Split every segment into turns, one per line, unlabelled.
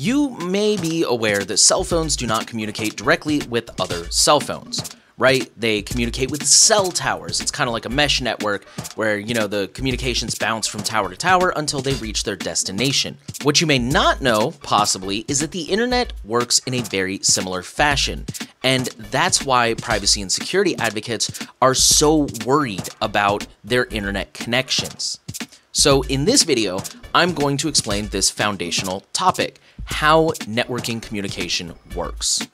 You may be aware that cell phones do not communicate directly with other cell phones, right? They communicate with cell towers. It's kind of like a mesh network where, you know, the communications bounce from tower to tower until they reach their destination. What you may not know, possibly, is that the internet works in a very similar fashion. And that's why privacy and security advocates are so worried about their internet connections. So in this video, I'm going to explain this foundational topic how networking communication works.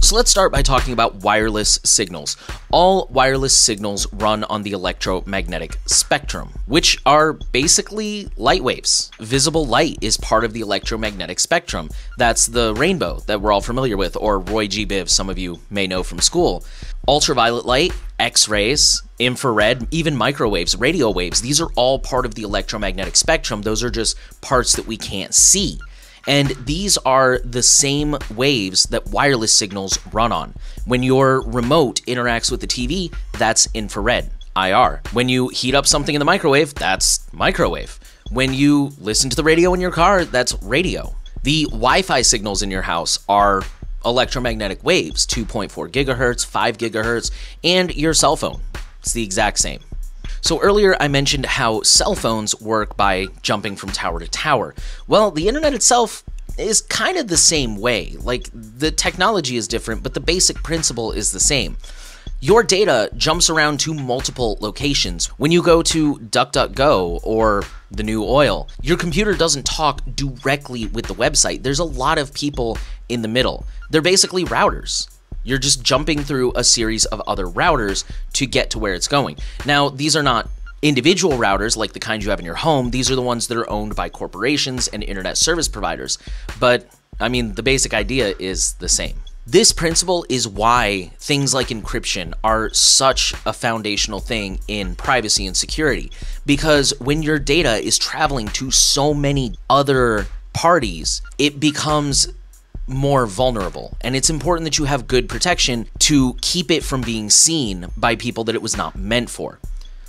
So let's start by talking about wireless signals. All wireless signals run on the electromagnetic spectrum, which are basically light waves. Visible light is part of the electromagnetic spectrum. That's the rainbow that we're all familiar with, or Roy G. Biv, some of you may know from school. Ultraviolet light, X rays, infrared, even microwaves, radio waves, these are all part of the electromagnetic spectrum. Those are just parts that we can't see. And these are the same waves that wireless signals run on. When your remote interacts with the TV, that's infrared, IR. When you heat up something in the microwave, that's microwave. When you listen to the radio in your car, that's radio. The Wi Fi signals in your house are electromagnetic waves 2.4 gigahertz, 5 gigahertz, and your cell phone. It's the exact same. So earlier I mentioned how cell phones work by jumping from tower to tower. Well, the internet itself is kind of the same way. Like, the technology is different, but the basic principle is the same. Your data jumps around to multiple locations. When you go to DuckDuckGo or the new oil, your computer doesn't talk directly with the website. There's a lot of people in the middle. They're basically routers. You're just jumping through a series of other routers to get to where it's going. Now, these are not individual routers like the kind you have in your home. These are the ones that are owned by corporations and internet service providers. But I mean, the basic idea is the same. This principle is why things like encryption are such a foundational thing in privacy and security. Because when your data is traveling to so many other parties, it becomes more vulnerable. And it's important that you have good protection to keep it from being seen by people that it was not meant for.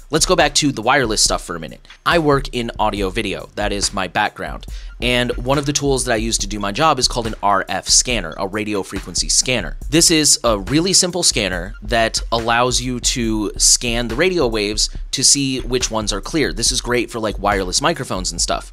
Let's go back to the wireless stuff for a minute. I work in audio video, that is my background. And one of the tools that I use to do my job is called an RF scanner, a radio frequency scanner. This is a really simple scanner that allows you to scan the radio waves to see which ones are clear. This is great for like wireless microphones and stuff.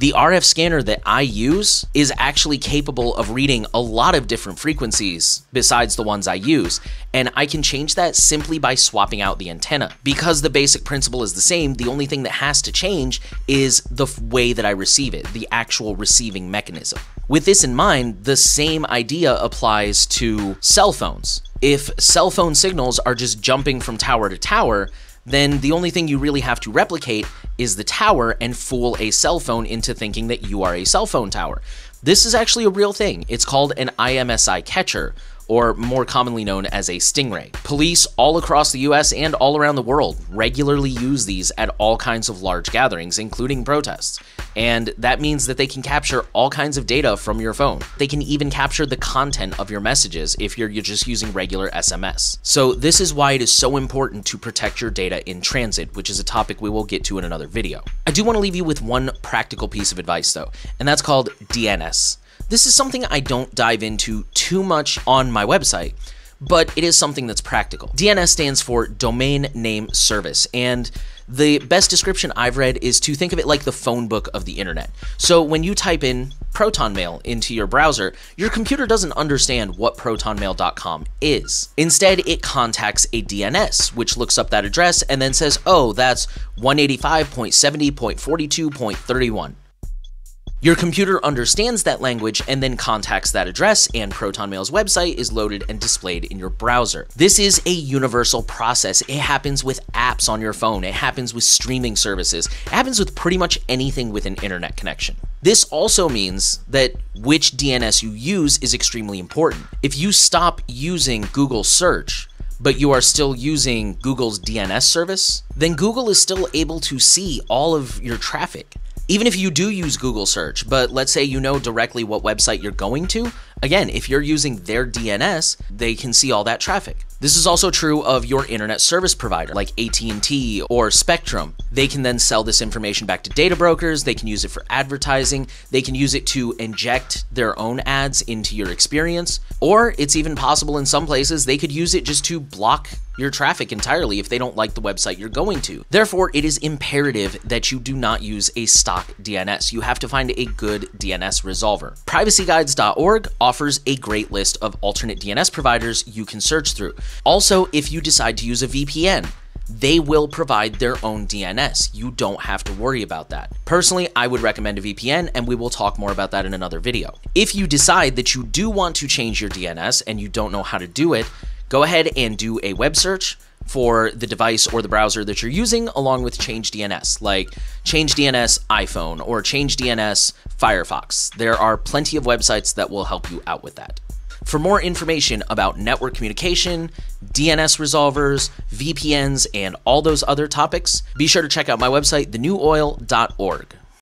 The RF scanner that I use is actually capable of reading a lot of different frequencies besides the ones I use, and I can change that simply by swapping out the antenna. Because the basic principle is the same, the only thing that has to change is the way that I receive it, the actual receiving mechanism. With this in mind, the same idea applies to cell phones. If cell phone signals are just jumping from tower to tower, then the only thing you really have to replicate is the tower and fool a cell phone into thinking that you are a cell phone tower. This is actually a real thing. It's called an IMSI catcher, or more commonly known as a stingray. Police all across the US and all around the world regularly use these at all kinds of large gatherings, including protests. And that means that they can capture all kinds of data from your phone. They can even capture the content of your messages if you're, you're just using regular SMS. So this is why it is so important to protect your data in transit, which is a topic we will get to in another video. I do want to leave you with one practical piece of advice though, and that's called DNS. This is something I don't dive into too much on my website but it is something that's practical. DNS stands for Domain Name Service, and the best description I've read is to think of it like the phone book of the internet. So when you type in ProtonMail into your browser, your computer doesn't understand what protonmail.com is. Instead, it contacts a DNS, which looks up that address and then says, oh, that's 185.70.42.31. Your computer understands that language and then contacts that address, and ProtonMail's website is loaded and displayed in your browser. This is a universal process. It happens with apps on your phone, it happens with streaming services, it happens with pretty much anything with an internet connection. This also means that which DNS you use is extremely important. If you stop using Google search, but you are still using Google's DNS service, then Google is still able to see all of your traffic. Even if you do use Google search, but let's say you know directly what website you're going to, again, if you're using their DNS, they can see all that traffic. This is also true of your internet service provider like AT&T or Spectrum. They can then sell this information back to data brokers, they can use it for advertising, they can use it to inject their own ads into your experience, or it's even possible in some places they could use it just to block your traffic entirely if they don't like the website you're going to. Therefore, it is imperative that you do not use a stock DNS. You have to find a good DNS resolver. Privacyguides.org offers a great list of alternate DNS providers you can search through. Also, if you decide to use a VPN, they will provide their own DNS. You don't have to worry about that. Personally, I would recommend a VPN, and we will talk more about that in another video. If you decide that you do want to change your DNS and you don't know how to do it, go ahead and do a web search for the device or the browser that you're using along with change DNS, like change DNS iPhone or change DNS Firefox. There are plenty of websites that will help you out with that. For more information about network communication, DNS resolvers, VPNs, and all those other topics, be sure to check out my website, thenewoil.org.